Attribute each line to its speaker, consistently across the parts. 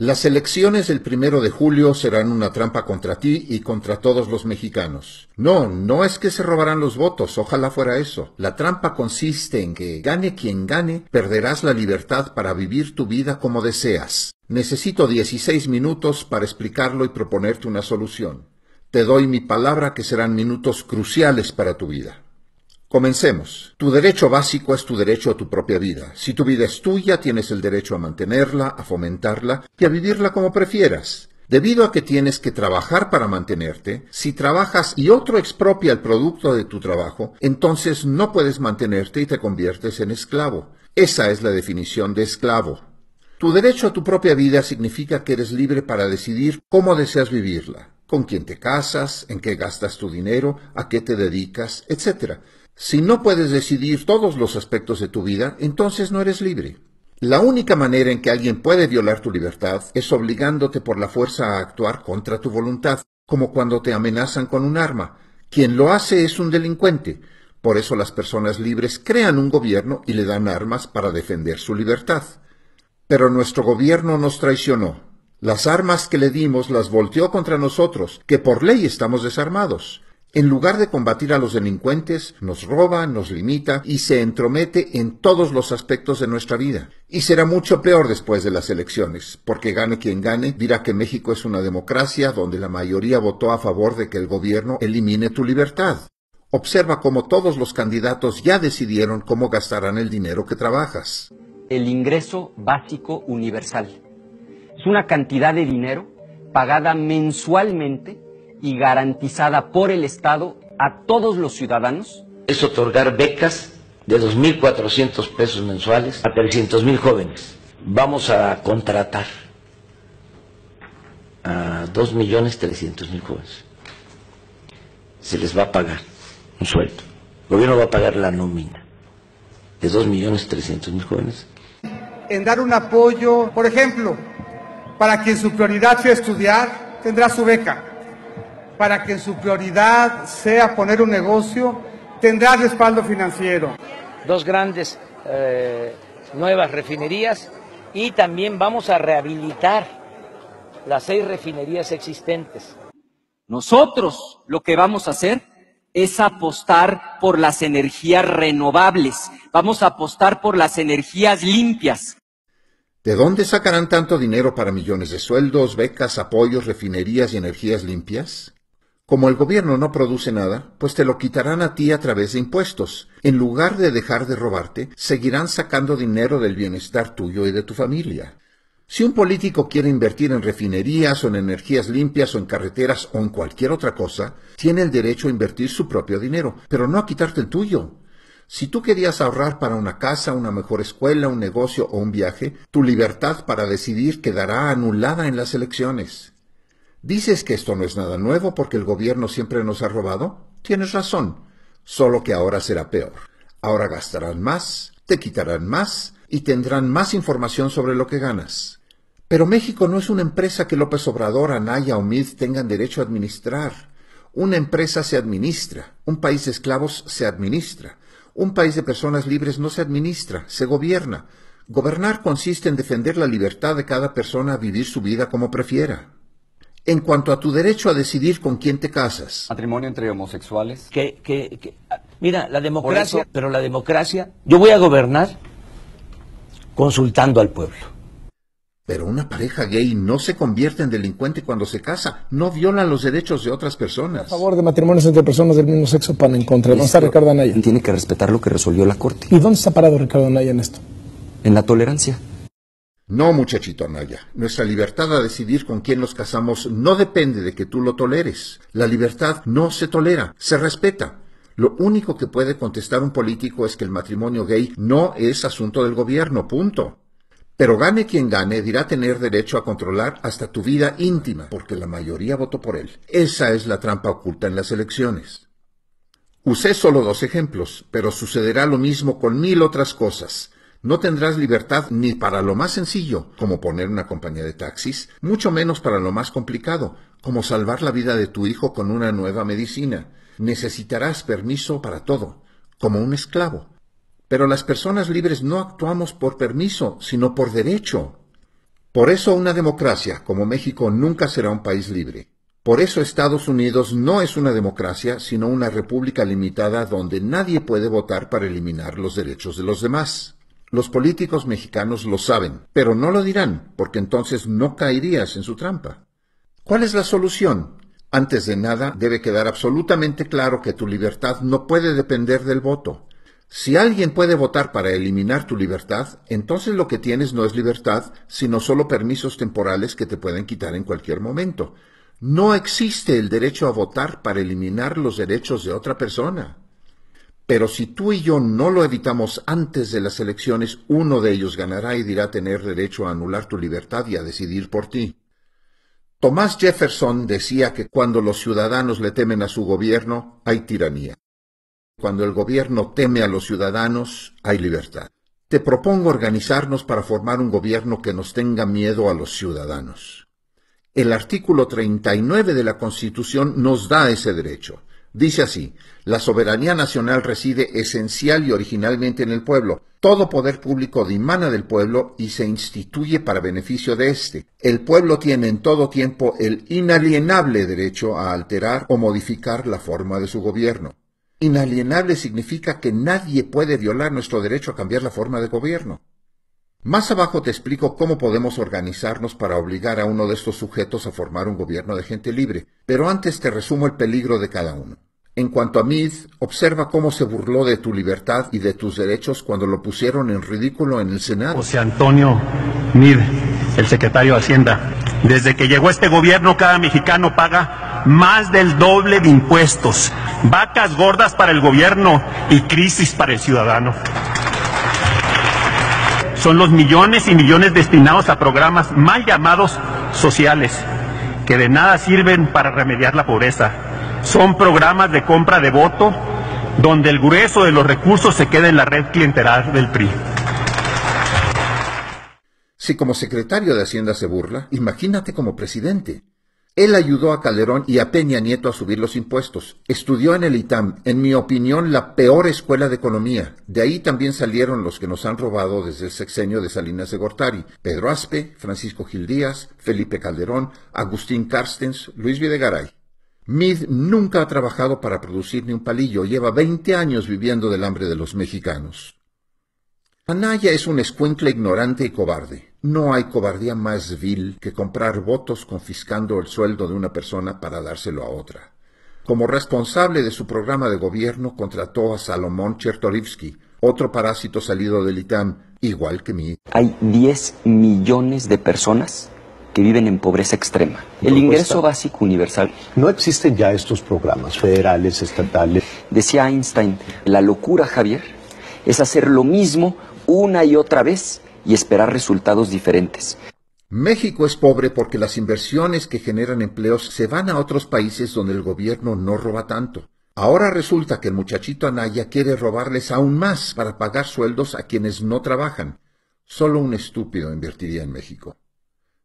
Speaker 1: Las elecciones del primero de julio serán una trampa contra ti y contra todos los mexicanos. No, no es que se robarán los votos, ojalá fuera eso. La trampa consiste en que, gane quien gane, perderás la libertad para vivir tu vida como deseas. Necesito 16 minutos para explicarlo y proponerte una solución. Te doy mi palabra que serán minutos cruciales para tu vida. Comencemos. Tu derecho básico es tu derecho a tu propia vida. Si tu vida es tuya, tienes el derecho a mantenerla, a fomentarla y a vivirla como prefieras. Debido a que tienes que trabajar para mantenerte, si trabajas y otro expropia el producto de tu trabajo, entonces no puedes mantenerte y te conviertes en esclavo. Esa es la definición de esclavo. Tu derecho a tu propia vida significa que eres libre para decidir cómo deseas vivirla, con quién te casas, en qué gastas tu dinero, a qué te dedicas, etc. Si no puedes decidir todos los aspectos de tu vida, entonces no eres libre. La única manera en que alguien puede violar tu libertad es obligándote por la fuerza a actuar contra tu voluntad, como cuando te amenazan con un arma. Quien lo hace es un delincuente. Por eso las personas libres crean un gobierno y le dan armas para defender su libertad. Pero nuestro gobierno nos traicionó. Las armas que le dimos las volteó contra nosotros, que por ley estamos desarmados. En lugar de combatir a los delincuentes, nos roba, nos limita y se entromete en todos los aspectos de nuestra vida. Y será mucho peor después de las elecciones, porque gane quien gane, dirá que México es una democracia donde la mayoría votó a favor de que el gobierno elimine tu libertad. Observa cómo todos los candidatos ya decidieron cómo gastarán el dinero que trabajas. El ingreso básico universal
Speaker 2: es una cantidad de dinero pagada mensualmente y garantizada por el Estado a todos los ciudadanos?
Speaker 3: Es otorgar becas de 2.400 pesos mensuales a 300.000 jóvenes. Vamos a contratar a 2.300.000 jóvenes. Se les va a pagar un sueldo. El gobierno va a pagar la nómina de 2.300.000 jóvenes.
Speaker 1: En dar un apoyo, por ejemplo, para quien su prioridad sea estudiar, tendrá su beca para que su
Speaker 3: prioridad sea poner un negocio, tendrá respaldo financiero. Dos grandes eh, nuevas refinerías y también vamos a rehabilitar las seis refinerías
Speaker 2: existentes. Nosotros lo que vamos a hacer es apostar por las energías renovables, vamos a apostar por las energías limpias.
Speaker 1: ¿De dónde sacarán tanto dinero para millones de sueldos, becas, apoyos, refinerías y energías limpias? Como el gobierno no produce nada, pues te lo quitarán a ti a través de impuestos. En lugar de dejar de robarte, seguirán sacando dinero del bienestar tuyo y de tu familia. Si un político quiere invertir en refinerías o en energías limpias o en carreteras o en cualquier otra cosa, tiene el derecho a invertir su propio dinero, pero no a quitarte el tuyo. Si tú querías ahorrar para una casa, una mejor escuela, un negocio o un viaje, tu libertad para decidir quedará anulada en las elecciones. Dices que esto no es nada nuevo porque el gobierno siempre nos ha robado. Tienes razón, solo que ahora será peor. Ahora gastarán más, te quitarán más y tendrán más información sobre lo que ganas. Pero México no es una empresa que López Obrador, Anaya o Mid tengan derecho a administrar. Una empresa se administra, un país de esclavos se administra, un país de personas libres no se administra, se gobierna. Gobernar consiste en defender la libertad de cada persona a vivir su vida como prefiera en cuanto a tu derecho a decidir con quién te casas. Matrimonio entre homosexuales. Que, que, que ah,
Speaker 3: mira, la democracia,
Speaker 1: pero la democracia, yo voy a gobernar consultando al pueblo. Pero una pareja gay no se convierte en delincuente cuando se casa, no violan los derechos de otras personas. A favor de
Speaker 3: matrimonios
Speaker 2: entre personas del mismo sexo, para en contra. Ricardo Anaya? Tiene que respetar lo que resolvió la Corte. ¿Y dónde está parado Ricardo Anaya en esto? En la tolerancia. No, muchachito Naya,
Speaker 1: nuestra libertad a decidir con quién nos casamos no depende de que tú lo toleres. La libertad no se tolera, se respeta. Lo único que puede contestar un político es que el matrimonio gay no es asunto del gobierno, punto. Pero gane quien gane, dirá tener derecho a controlar hasta tu vida íntima, porque la mayoría votó por él. Esa es la trampa oculta en las elecciones. Usé solo dos ejemplos, pero sucederá lo mismo con mil otras cosas. No tendrás libertad ni para lo más sencillo, como poner una compañía de taxis, mucho menos para lo más complicado, como salvar la vida de tu hijo con una nueva medicina. Necesitarás permiso para todo, como un esclavo. Pero las personas libres no actuamos por permiso, sino por derecho. Por eso una democracia como México nunca será un país libre. Por eso Estados Unidos no es una democracia, sino una república limitada donde nadie puede votar para eliminar los derechos de los demás. Los políticos mexicanos lo saben, pero no lo dirán, porque entonces no caerías en su trampa. ¿Cuál es la solución? Antes de nada, debe quedar absolutamente claro que tu libertad no puede depender del voto. Si alguien puede votar para eliminar tu libertad, entonces lo que tienes no es libertad, sino solo permisos temporales que te pueden quitar en cualquier momento. No existe el derecho a votar para eliminar los derechos de otra persona. Pero si tú y yo no lo evitamos antes de las elecciones, uno de ellos ganará y dirá tener derecho a anular tu libertad y a decidir por ti. Tomás Jefferson decía que cuando los ciudadanos le temen a su gobierno, hay tiranía. Cuando el gobierno teme a los ciudadanos, hay libertad. Te propongo organizarnos para formar un gobierno que nos tenga miedo a los ciudadanos. El artículo 39 de la Constitución nos da ese derecho. Dice así, la soberanía nacional reside esencial y originalmente en el pueblo. Todo poder público dimana del pueblo y se instituye para beneficio de éste. El pueblo tiene en todo tiempo el inalienable derecho a alterar o modificar la forma de su gobierno. Inalienable significa que nadie puede violar nuestro derecho a cambiar la forma de gobierno. Más abajo te explico cómo podemos organizarnos para obligar a uno de estos sujetos a formar un gobierno de gente libre, pero antes te resumo el peligro de cada uno. En cuanto a Mid, observa cómo se burló de tu libertad y de tus derechos cuando lo pusieron en ridículo en el Senado. José Antonio Meade, el secretario de Hacienda, desde que llegó este gobierno cada mexicano paga más del doble de
Speaker 2: impuestos,
Speaker 1: vacas gordas para el gobierno y crisis para el ciudadano son los millones y millones destinados a programas mal llamados sociales, que de nada sirven para remediar la pobreza. Son programas de compra de voto, donde el grueso de los recursos se queda en la red clientelar del PRI. Si como secretario de Hacienda se burla, imagínate como presidente. Él ayudó a Calderón y a Peña Nieto a subir los impuestos. Estudió en el ITAM, en mi opinión, la peor escuela de economía. De ahí también salieron los que nos han robado desde el sexenio de Salinas de Gortari. Pedro Aspe, Francisco Gil Díaz, Felipe Calderón, Agustín Carstens, Luis Videgaray. Mid nunca ha trabajado para producir ni un palillo. Lleva 20 años viviendo del hambre de los mexicanos. Anaya es un escuincle ignorante y cobarde. No hay cobardía más vil que comprar votos confiscando el sueldo de una persona para dárselo a otra. Como responsable de su programa de gobierno contrató a Salomón Chertorivsky, otro parásito salido del ITAM, igual que mí.
Speaker 2: Hay 10 millones de personas que viven en pobreza extrema. El ingreso básico universal. No existen ya estos programas federales, estatales. Decía Einstein, la locura, Javier, es hacer lo mismo una y otra vez y esperar resultados diferentes.
Speaker 1: México es pobre porque las inversiones que generan empleos se van a otros países donde el gobierno no roba tanto. Ahora resulta que el muchachito Anaya quiere robarles aún más para pagar sueldos a quienes no trabajan. Solo un estúpido invertiría en México.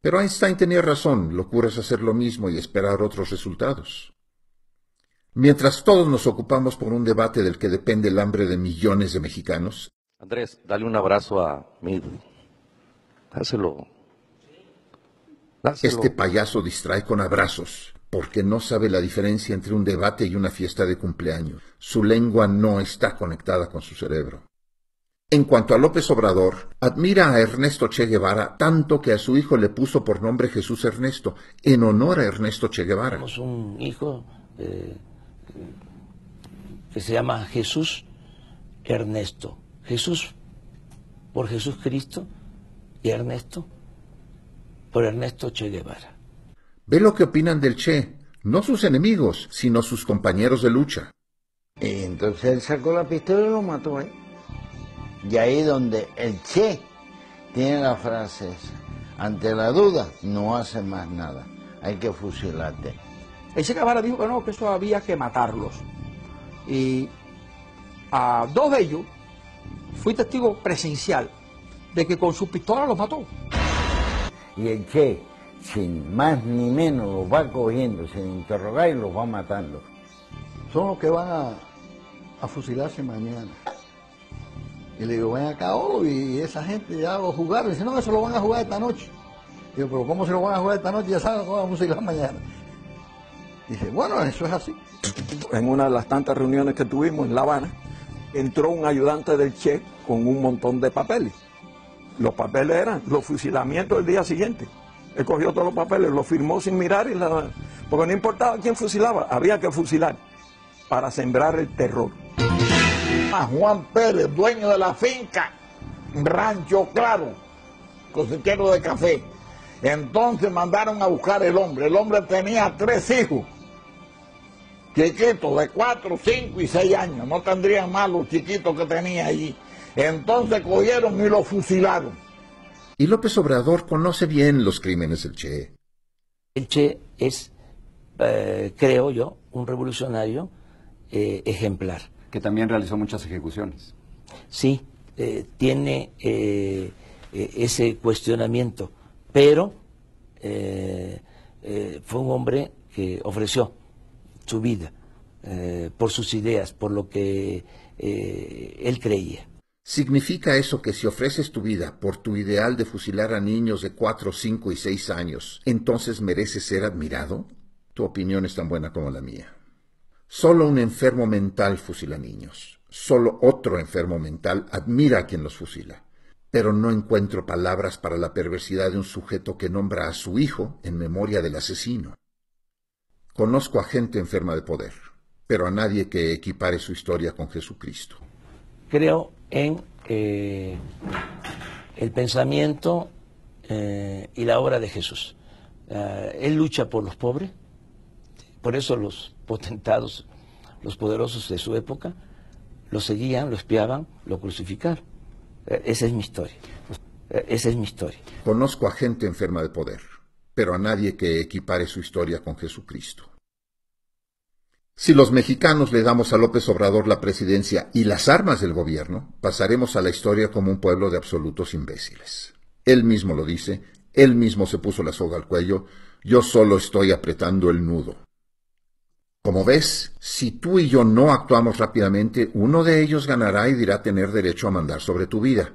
Speaker 1: Pero Einstein tenía razón, locuras es hacer lo mismo y esperar otros resultados. Mientras todos nos ocupamos por un debate del que depende el hambre de millones de mexicanos, Andrés, dale un abrazo a Mid. Dáselo. Este payaso distrae con abrazos, porque no sabe la diferencia entre un debate y una fiesta de cumpleaños. Su lengua no está conectada con su cerebro. En cuanto a López Obrador, admira a Ernesto Che Guevara tanto que a su hijo le puso por nombre Jesús Ernesto, en honor a Ernesto Che Guevara. Tenemos un hijo eh, que se llama Jesús Ernesto. Jesús,
Speaker 3: por Jesús Cristo y Ernesto, por Ernesto
Speaker 1: Che Guevara. Ve lo que opinan del Che, no sus enemigos, sino sus compañeros de lucha. Y entonces él sacó la pistola y lo mató, ¿eh?
Speaker 3: Y ahí donde el Che tiene la frase ante la duda no hace más nada, hay que fusilarte. Ese Guevara dijo que no, que eso había que matarlos. Y a dos de ellos fui testigo presencial de
Speaker 1: que con su pistola los mató. Y el Che, sin más ni menos, los va cogiendo, sin interrogar y los va matando. Son los que van a, fusilarse mañana. Y le digo,
Speaker 3: ven acá, hoy, oh, y esa gente ya va a jugar. dice, no, eso lo van a jugar esta noche. Yo, pero ¿cómo se lo
Speaker 1: van a jugar esta noche? Ya saben cómo van a fusilar mañana.
Speaker 3: Y dice, bueno, eso es así. En una de las tantas reuniones que tuvimos en La Habana, entró un ayudante del Che con un montón de papeles. Los papeles eran los fusilamientos del día siguiente. Él cogió todos los papeles, los firmó sin mirar, y porque no importaba quién fusilaba, había que fusilar para sembrar el terror. A Juan Pérez, dueño de la finca, Rancho Claro, cosechero de café. Entonces mandaron a buscar el hombre. El hombre tenía tres hijos chiquitos de 4, 5 y 6 años, no tendrían más los chiquitos que tenía allí. Entonces cogieron y lo fusilaron.
Speaker 1: Y López Obrador conoce bien los crímenes del
Speaker 3: Che. El Che es, eh, creo yo, un revolucionario eh, ejemplar. Que también realizó muchas ejecuciones. Sí, eh, tiene ese cuestionamiento, pero fue un hombre que ofreció su vida,
Speaker 1: eh, por sus ideas, por lo que eh, él creía. ¿Significa eso que si ofreces tu vida por tu ideal de fusilar a niños de 4, 5 y 6 años, entonces mereces ser admirado? Tu opinión es tan buena como la mía. Solo un enfermo mental fusila niños. Solo otro enfermo mental admira a quien los fusila. Pero no encuentro palabras para la perversidad de un sujeto que nombra a su hijo en memoria del asesino. Conozco a gente enferma de poder, pero a nadie que equipare su historia con Jesucristo. Creo en
Speaker 3: eh, el pensamiento eh, y la obra de Jesús. Eh, él lucha por los pobres, por eso los potentados, los poderosos de su época, lo seguían, lo espiaban, lo crucificaron.
Speaker 1: Esa es mi historia. Esa es mi historia. Conozco a gente enferma de poder pero a nadie que equipare su historia con Jesucristo. Si los mexicanos le damos a López Obrador la presidencia y las armas del gobierno, pasaremos a la historia como un pueblo de absolutos imbéciles. Él mismo lo dice, él mismo se puso la soga al cuello, yo solo estoy apretando el nudo. Como ves, si tú y yo no actuamos rápidamente, uno de ellos ganará y dirá tener derecho a mandar sobre tu vida.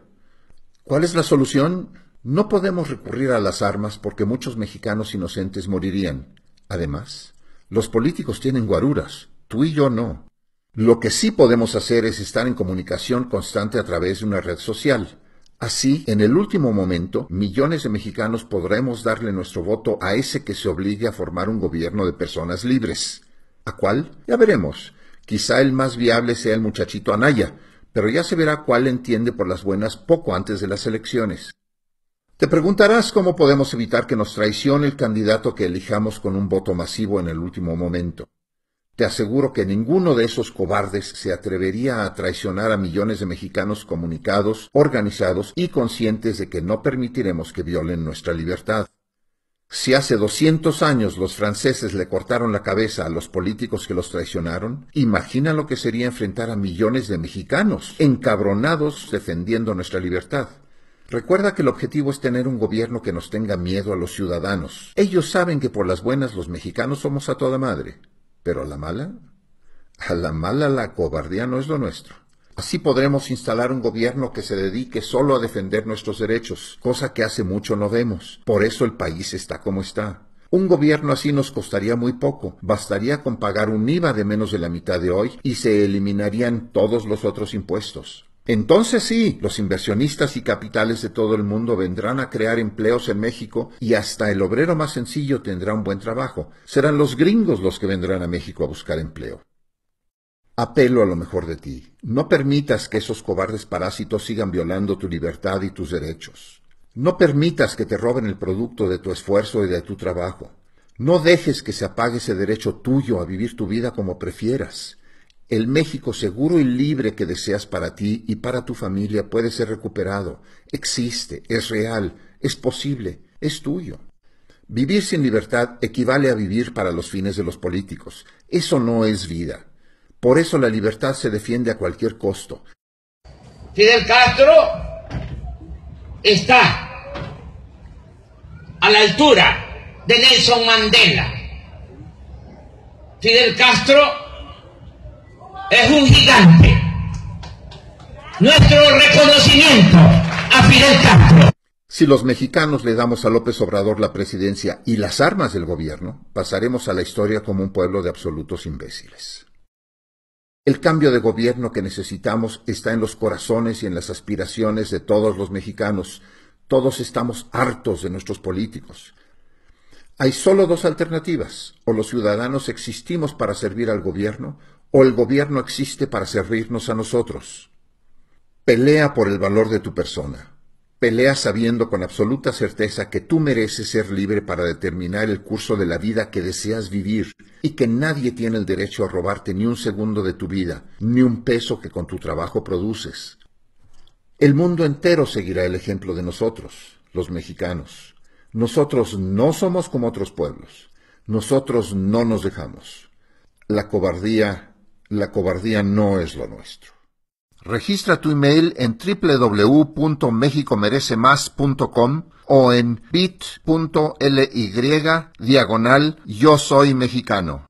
Speaker 1: ¿Cuál es la solución? No podemos recurrir a las armas porque muchos mexicanos inocentes morirían. Además, los políticos tienen guaruras, tú y yo no. Lo que sí podemos hacer es estar en comunicación constante a través de una red social. Así, en el último momento, millones de mexicanos podremos darle nuestro voto a ese que se obligue a formar un gobierno de personas libres. ¿A cuál? Ya veremos. Quizá el más viable sea el muchachito Anaya, pero ya se verá cuál entiende por las buenas poco antes de las elecciones. Te preguntarás cómo podemos evitar que nos traicione el candidato que elijamos con un voto masivo en el último momento. Te aseguro que ninguno de esos cobardes se atrevería a traicionar a millones de mexicanos comunicados, organizados y conscientes de que no permitiremos que violen nuestra libertad. Si hace 200 años los franceses le cortaron la cabeza a los políticos que los traicionaron, imagina lo que sería enfrentar a millones de mexicanos encabronados defendiendo nuestra libertad. Recuerda que el objetivo es tener un gobierno que nos tenga miedo a los ciudadanos. Ellos saben que por las buenas los mexicanos somos a toda madre, pero a la mala, a la mala la cobardía no es lo nuestro. Así podremos instalar un gobierno que se dedique solo a defender nuestros derechos, cosa que hace mucho no vemos. Por eso el país está como está. Un gobierno así nos costaría muy poco, bastaría con pagar un IVA de menos de la mitad de hoy y se eliminarían todos los otros impuestos. Entonces sí, los inversionistas y capitales de todo el mundo vendrán a crear empleos en México y hasta el obrero más sencillo tendrá un buen trabajo. Serán los gringos los que vendrán a México a buscar empleo. Apelo a lo mejor de ti. No permitas que esos cobardes parásitos sigan violando tu libertad y tus derechos. No permitas que te roben el producto de tu esfuerzo y de tu trabajo. No dejes que se apague ese derecho tuyo a vivir tu vida como prefieras. El México seguro y libre que deseas para ti y para tu familia puede ser recuperado. Existe, es real, es posible, es tuyo. Vivir sin libertad equivale a vivir para los fines de los políticos. Eso no es vida. Por eso la libertad se defiende a cualquier costo. Fidel Castro
Speaker 3: está a la altura de Nelson Mandela. Fidel Castro es un gigante. Nuestro reconocimiento
Speaker 1: a Fidel Castro. Si los mexicanos le damos a López Obrador la presidencia y las armas del gobierno, pasaremos a la historia como un pueblo de absolutos imbéciles. El cambio de gobierno que necesitamos está en los corazones y en las aspiraciones de todos los mexicanos. Todos estamos hartos de nuestros políticos. Hay solo dos alternativas. O los ciudadanos existimos para servir al gobierno, o el gobierno existe para servirnos a nosotros. Pelea por el valor de tu persona. Pelea sabiendo con absoluta certeza que tú mereces ser libre para determinar el curso de la vida que deseas vivir y que nadie tiene el derecho a robarte ni un segundo de tu vida, ni un peso que con tu trabajo produces. El mundo entero seguirá el ejemplo de nosotros, los mexicanos. Nosotros no somos como otros pueblos. Nosotros no nos dejamos. La cobardía la cobardía no es lo nuestro. Registra tu email en www.mexicomerecemas.com o en bit.ly diagonal yo soy mexicano.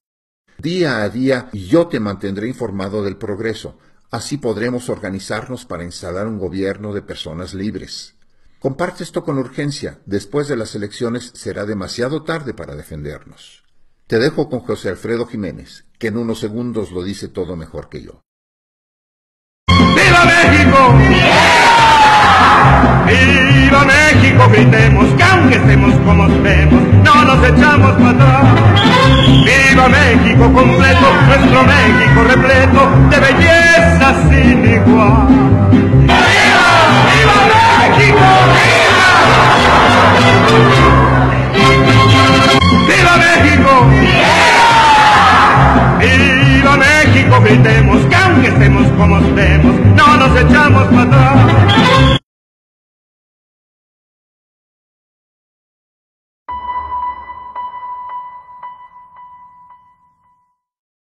Speaker 1: Día a día yo te mantendré informado del progreso. Así podremos organizarnos para instalar un gobierno de personas libres. Comparte esto con urgencia. Después de las elecciones será demasiado tarde para defendernos. Te dejo con José Alfredo Jiménez, que en unos segundos lo dice todo mejor que yo.
Speaker 2: ¡Viva México!
Speaker 1: ¡Viva,
Speaker 3: ¡Viva México! Gritemos que aunque estemos como estemos, no nos echamos para atrás. ¡Viva México completo! Nuestro México repleto de belleza sin igual.